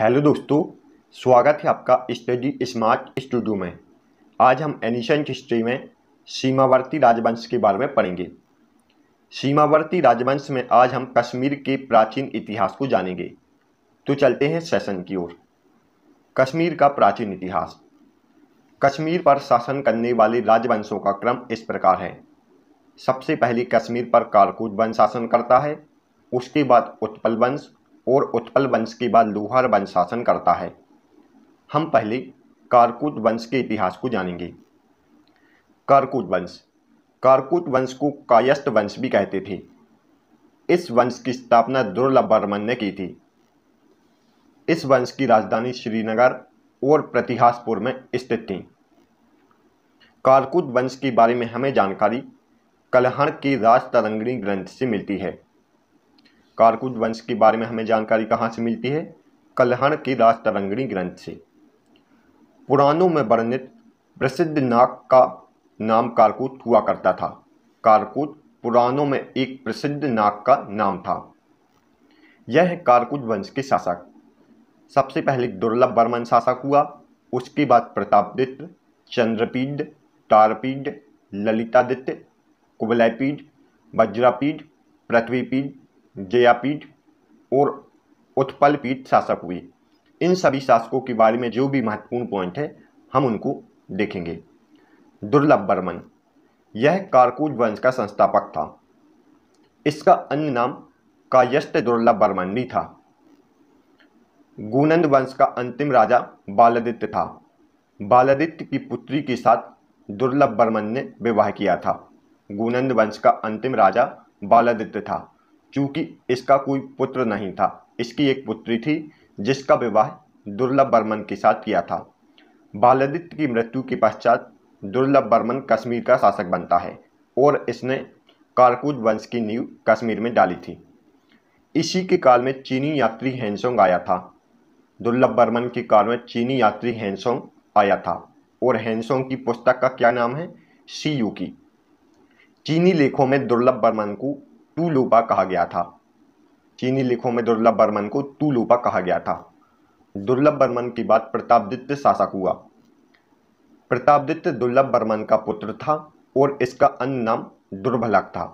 hello दोस्तों स्वागत है आपका स्टडी स्मार्ट स्टूडियो में आज हम एनिशंट हिस्ट्री में सीमावर्ती राजवंश के बारे में पढ़ेंगे सीमावर्ती राजवंश में आज हम कश्मीर के प्राचीन इतिहास को जानेंगे तो चलते हैं सेशन की ओर कश्मीर का प्राचीन इतिहास कश्मीर पर शासन करने वाले राजवंशों का क्रम इस प्रकार है सबसे पहले कश्मीर पर कारकूट वंश शासन करता है उसके बाद उत्पल वंश और उत्पल वंश के बाद लोहार वंश शासन करता है हम पहले कारकुत वंश के इतिहास को जानेंगे कारकुट वंश कारकुत वंश को कायस्थ वंश भी कहते थे इस वंश की स्थापना दुर्लभ वर्मन ने की थी इस वंश की राजधानी श्रीनगर और प्रतिहासपुर में स्थित थी कारकुत वंश के बारे में हमें जानकारी कलहण की राजतरंगणी ग्रंथ से मिलती है कारकुज वंश के बारे में हमें जानकारी कहाँ से मिलती है कल्हण के राज तरंगणी ग्रंथ से पुराणों में वर्णित प्रसिद्ध नाग का नाम कारकूत हुआ करता था कारकुत पुराणों में एक प्रसिद्ध नाग का नाम था यह कारकुज वंश के शासक सबसे पहले दुर्लभ वर्मन शासक हुआ उसके बाद प्रतापदित्य चंद्रपीड तारपीड ललितादित्य कुबलयपीड वज्रापीड पृथ्वीपीड जयापीठ और उत्पलपीठ शासक हुए इन सभी शासकों के बारे में जो भी महत्वपूर्ण पॉइंट है हम उनको देखेंगे दुर्लभ बर्मन यह कारकूज वंश का संस्थापक था इसका अन्य नाम कायस्थ दुर्लभ बर्मन भी था गुनंद वंश का अंतिम राजा बालादित्य था बालादित्य की पुत्री के साथ दुर्लभ बर्मन ने विवाह किया था गुनंद वंश का अंतिम राजा बालादित्य था चूँकि इसका कोई पुत्र नहीं था इसकी एक पुत्री थी जिसका विवाह दुर्लभ बर्मन के साथ किया था बालादित्य की मृत्यु के पश्चात दुर्लभ बर्मन कश्मीर का शासक बनता है और इसने कारकुज वंश की नींव कश्मीर में डाली थी इसी के काल में चीनी यात्री हैंसोंग आया था दुर्लभ बर्मन के काल में चीनी यात्री हैंसोंग आया था और हैंसोंग की पुस्तक का क्या नाम है सी यू की चीनी लेखों में दुर्लभ बर्मन को टूलूपा कहा गया था चीनी लिखों में दुर्लभ बर्मन को टूलूपा कहा गया था दुर्लभ बर्मन की बात प्रतापदित्य शासक हुआ प्रतापदित्य दुर्लभ बर्मन का पुत्र था और इसका अन्य नाम दुर्भलक था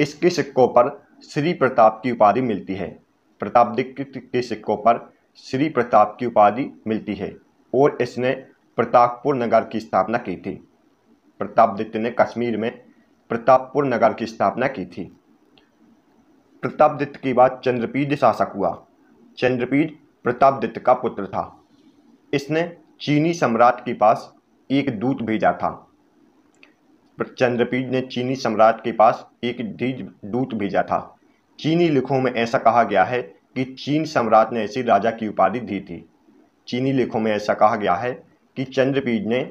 इसके सिक्कों पर श्री प्रताप की उपाधि मिलती है प्रतापदित्य के सिक्कों पर श्री प्रताप की उपाधि मिलती है और इसने प्रतापपुर नगर की स्थापना की थी प्रतापदित्य ने कश्मीर में प्रतापपुर नगर की स्थापना की थी प्रतापदित्य के बाद चंद्रपीड शासक हुआ चंद्रपीड प्रतापदित्य का पुत्र था इसने चीनी सम्राट के पास एक दूत भेजा था चंद्रपीड ने चीनी सम्राट के पास एक दूत भेजा था चीनी लिखों में ऐसा कहा गया है कि चीन सम्राट ने ऐसी राजा की उपाधि दी थी चीनी लेखों में ऐसा कहा गया है कि चंद्रपीड ने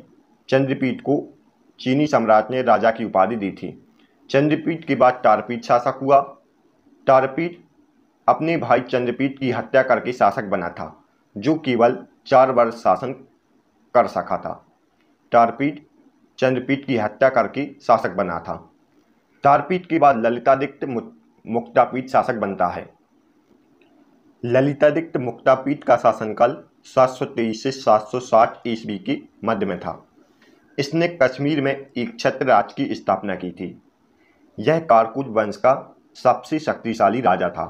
चंद्रपीठ को चीनी सम्राट ने राजा की उपाधि दी थी चंद्रपीठ के बाद टारपीठ शासक हुआ टारपीठ अपने भाई चंद्रपीठ की हत्या करके शासक बना था जो केवल चार वर्ष शासन कर सका था टारपीठ चंद्रपीठ की हत्या करके शासक बना था टारपीठ के बाद ललितादित्य मुक्तापीठ शासक बनता है ललितादित्य मुक्तापीठ का शासनकाल सात सौ तेईस से सात सौ साठ ईस्वी के मध्य में था इसने कश्मीर में एक छत्र राज की स्थापना की थी यह कारकुज वंश का सबसे शक्तिशाली राजा था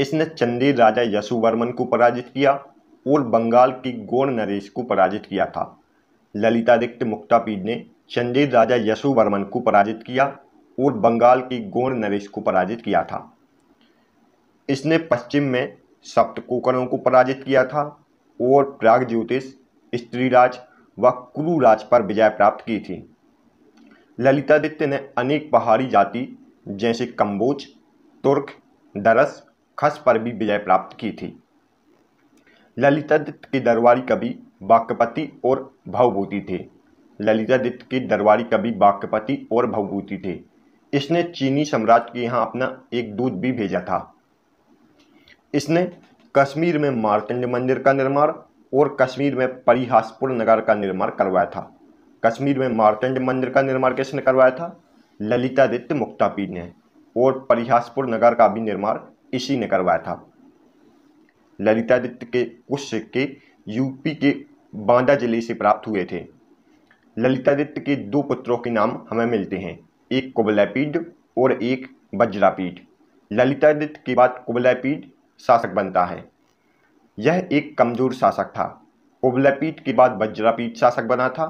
इसने चंदेल राजा यशुवर्मन को पराजित किया और बंगाल के गोण नरेश को पराजित किया था ललितादित्य मुक्तापीठ ने चंदेल राजा यशुवर्मन को पराजित किया और बंगाल के गोण नरेश को पराजित किया था इसने पश्चिम में सप्तकोकरों को पराजित किया था और प्राग ज्योतिष स्त्रीराज व कुरु राज पर विजय प्राप्त की थी ललितादित्य ने अनेक पहाड़ी जाति जैसे कंबोज तुर्क दरस खस पर भी विजय प्राप्त की थी ललितादित्य के दरबारी कवि वाक्यपति और भावभूति थे ललितादित्य के दरबारी कवि वाक्यपति और भावभूति थे इसने चीनी सम्राट के यहाँ अपना एक दूत भी भेजा था इसने कश्मीर में मार्तंड मंदिर का निर्माण और कश्मीर में परिहासपुर नगर का निर्माण करवाया था कश्मीर में मार्तंड मंदिर का निर्माण किसने करवाया था ललितादित्य मुक्तापीठ ने और परिहासपुर नगर का भी निर्माण इसी ने करवाया था ललितादित्य के कुछ सिक्के यूपी के बांदा जिले से प्राप्त हुए थे ललितादित्य के दो पुत्रों के नाम हमें मिलते हैं एक कुबलैपीड और एक बज्रापीठ ललितादित्य के बाद कुबलैपीड शासक बनता है यह एक कमज़ोर शासक था उबलापीठ के बाद वज्रापीठ शासक बना था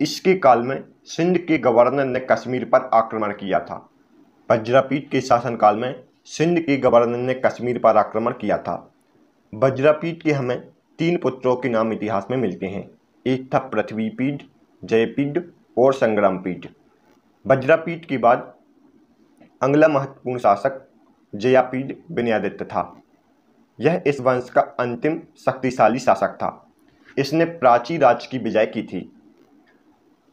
इसके काल में सिंध के गवर्नर ने कश्मीर पर आक्रमण किया था वज्रापीठ के शासनकाल में सिंध के गवर्नर ने कश्मीर पर आक्रमण किया था वज्रापीठ के हमें तीन पुत्रों के नाम इतिहास में मिलते हैं एक था पृथ्वीपीठ जयपीठ और संग्रामपीठ वज्रापीठ के बाद अगला महत्वपूर्ण शासक जयापीठ बिनियादित्य था यह इस वंश का अंतिम शक्तिशाली शासक था इसने प्राची राज की विजय की थी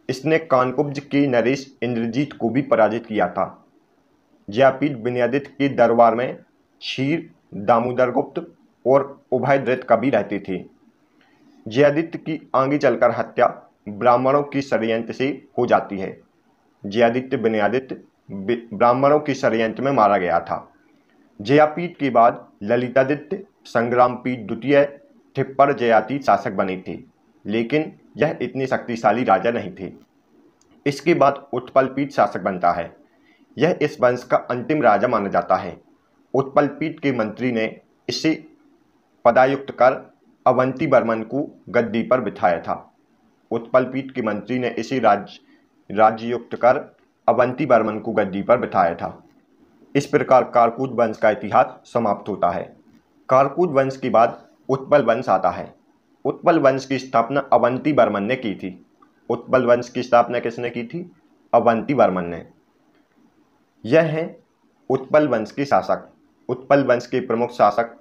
इसने कानकुब्ज के नरेश इंद्रजीत को भी पराजित किया था जयापीठ विनयादित के दरबार में क्षीर दामोदर गुप्त और उभयदृत कभी रहते थे जयादित्य की आगे चलकर हत्या ब्राह्मणों की षडयंत्र से हो जाती है जयादित्य बिनियादित्य ब्राह्मणों की षडयंत्र में मारा गया था जयापीठ के बाद ललितादित्य संग्रामपीठ द्वितीय ठिप्पर जयाति शासक बने थे लेकिन यह इतने शक्तिशाली राजा नहीं थे इसके बाद उत्पलपीठ शासक बनता है यह इस वंश का अंतिम राजा माना जाता है उत्पलपीठ के मंत्री ने इसे पदायुक्त कर अवंती बर्मन को गद्दी पर बिठाया था उत्पलपीठ के मंत्री ने इसे राज्य राज्ययुक्त कर अवंती बर्मन को गद्दी पर बिठाया था इस प्रकार कारकूट वंश का इतिहास समाप्त होता है कारकूट वंश के बाद उत्पल वंश आता है उत्पल वंश की स्थापना अवंती वर्मन ने की थी उत्पल वंश की स्थापना किसने की थी अवंती वर्मन ने यह है उत्पल वंश के शासक उत्पल वंश के प्रमुख शासक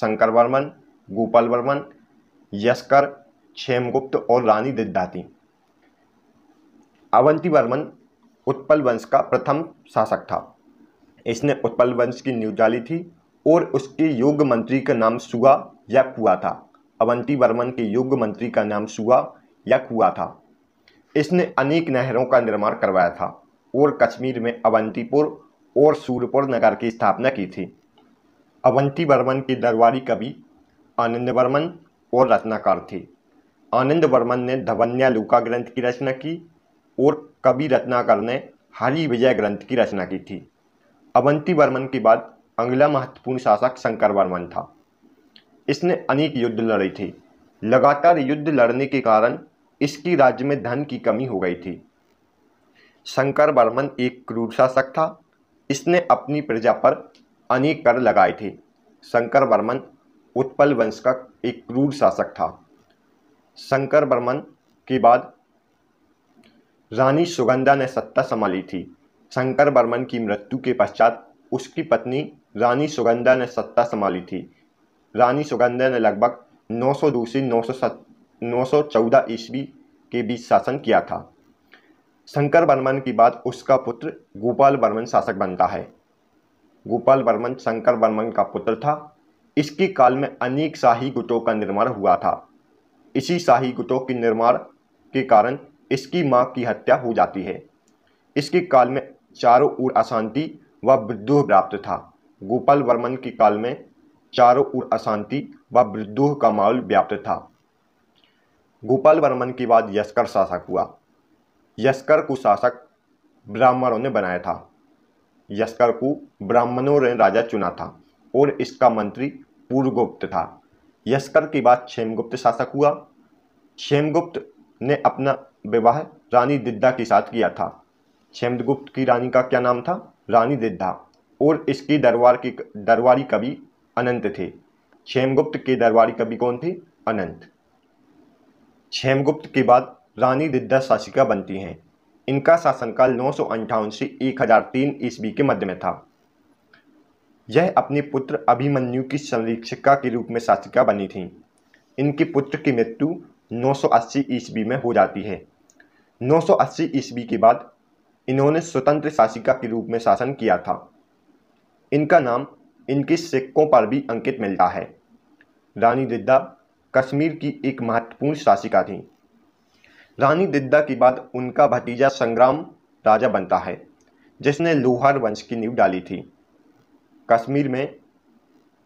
शंकर वर्मन गोपाल वर्मन यशकर क्षेमगुप्त और रानी दिद्दाती अवंती वर्मन उत्पल वंश का प्रथम शासक था इसने उत्पल वंश की न्यूज डाली थी और उसके योग्य मंत्री का नाम सुगा या कुआ था अवंती वर्मन के योग्य मंत्री का नाम सुगा या कुआ था इसने अनेक नहरों का निर्माण करवाया था और कश्मीर में अवंतीपुर और सूरपुर नगर की स्थापना की थी अवंती वर्मन के दरबारी कवि आनंद वर्मन और रचनाकार थे आनंद वर्मन ने धवन्या लूका ग्रंथ की रचना की और कवि रत्नाकर ने हरि विजय ग्रंथ की रचना की थी अवंती वर्मन के बाद अगला महत्वपूर्ण शासक शंकर वर्मन था इसने अनेक युद्ध लड़े थे लगातार युद्ध लड़ने के कारण इसकी राज्य में धन की कमी हो गई थी शंकर वर्मन एक क्रूर शासक था इसने अपनी प्रजा पर अनेक कर लगाए थे शंकर वर्मन उत्पल वंश का एक क्रूर शासक था शंकर वर्मन के बाद रानी सुगंधा ने सत्ता संभाली थी शंकर बर्मन की मृत्यु के पश्चात उसकी पत्नी रानी सुगंधा ने सत्ता संभाली थी रानी सुगंधा ने लगभग 902 से चौदह ईस्वी के बीच शासन किया था शंकर बर्मन की बात उसका पुत्र गोपाल बर्मन शासक बनता है गोपाल बर्मन शंकर बर्मन का पुत्र था इसके काल में अनेक शाही गुटों का निर्माण हुआ था इसी शाही गुटों के निर्माण के कारण इसकी माँ की हत्या हो जाती है इसके काल में चारों ओर अशांति व विद्रोह व्याप्त था गोपाल वर्मन के काल में चारों ओर अशांति व विद्रोह का माहौल व्याप्त था गोपाल वर्मन के बाद यस्कर शासक हुआ यस्कर को शासक ब्राह्मणों ने बनाया था यस्कर को ब्राह्मणों ने राजा चुना था और इसका मंत्री पूर्वगुप्त था यस्कर के बाद क्षेमगुप्त शासक हुआ क्षेमगुप्त ने अपना विवाह रानी दिद्दा के साथ किया था छेमदगुप्त की रानी का क्या नाम था रानी दिद्धा और इसकी दरबार की दरबारी कवि अनंत थे छेमगुप्त के दरबारी कवि कौन थे अनंत छेमगुप्त के बाद रानी दिद्धा शासिका बनती हैं इनका शासनकाल नौ सौ से तीन ईस्वी के मध्य में था यह अपने पुत्र अभिमन्यु की संरक्षिका के रूप में शासिका बनी थीं इनके पुत्र की मृत्यु 980 ईस्वी में हो जाती है 980 ईस्वी के बाद इन्होंने स्वतंत्र शासिका के रूप में शासन किया था इनका नाम इनके सिक्कों पर भी अंकित मिलता है रानी दिद्दा कश्मीर की एक महत्वपूर्ण शासिका थी रानी दिद्दा के बाद उनका भतीजा संग्राम राजा बनता है जिसने लोहार वंश की नींव डाली थी कश्मीर में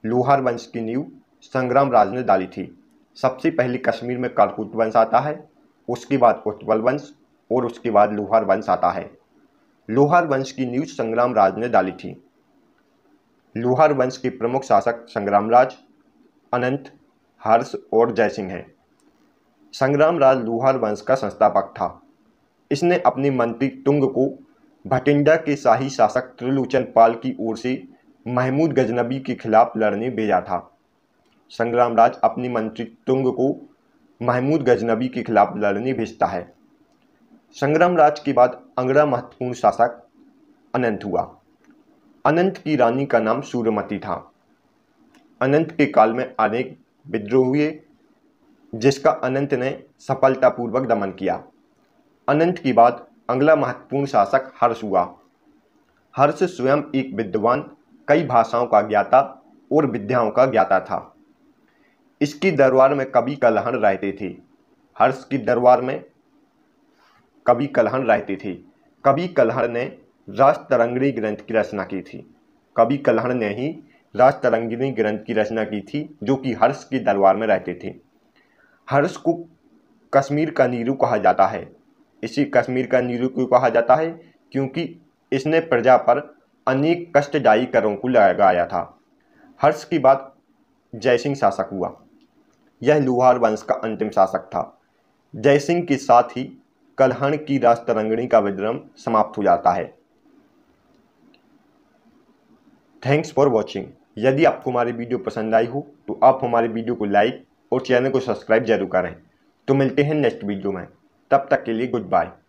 लोहार वंश की नींव संग्राम राज ने डाली थी सबसे पहले कश्मीर में कारकूट वंश आता है उसके बाद उत्पल वंश और उसके बाद लोहार वंश आता है लोहार वंश की न्यूज संग्राम राज ने डाली थी लोहार वंश के प्रमुख शासक राज अनंत हर्ष और जयसिंह हैं राज लोहार वंश का संस्थापक था इसने अपने मंत्री तुंग को भटिंडा के शाही शासक त्रिलोचन पाल की ओर से महमूद गजनबी के खिलाफ लड़ने भेजा था संग्राम राज अपने मंत्री तुंग को महमूद गजनबी के खिलाफ लड़ने भेजता है संग्राम राज के बाद अंगड़ा महत्वपूर्ण शासक अनंत हुआ अनंत की रानी का नाम सूर्यमती था अनंत के काल में अनेक विद्रोह हुए जिसका अनंत ने सफलतापूर्वक दमन किया अनंत की बात अगला महत्वपूर्ण शासक हर्ष हुआ हर्ष स्वयं एक विद्वान कई भाषाओं का ज्ञाता और विद्याओं का ज्ञाता था इसकी दरबार में कभी का रहते थे हर्ष की दरबार में कवि कल्हण रहती थी कवि कल्हण ने रस ग्रंथ की रचना की थी कवि कल्हण ने ही रस ग्रंथ की रचना की थी जो कि हर्ष के दरबार में रहते थे हर्ष को कश्मीर का नीरू कहा जाता है इसी कश्मीर का नीरू क्यों कहा जाता है क्योंकि इसने प्रजा पर अनेक कष्टदायी करों को लगाया था हर्ष की बात जयसिंह शासक हुआ यह लुहार वंश का अंतिम शासक था जयसिंह के साथ ही कलहण की रास का विद्रम समाप्त हो जाता है थैंक्स फॉर वॉचिंग यदि आपको हमारी वीडियो पसंद आई हो तो आप हमारे वीडियो को लाइक और चैनल को सब्सक्राइब जरूर करें तो मिलते हैं नेक्स्ट वीडियो में तब तक के लिए गुड बाय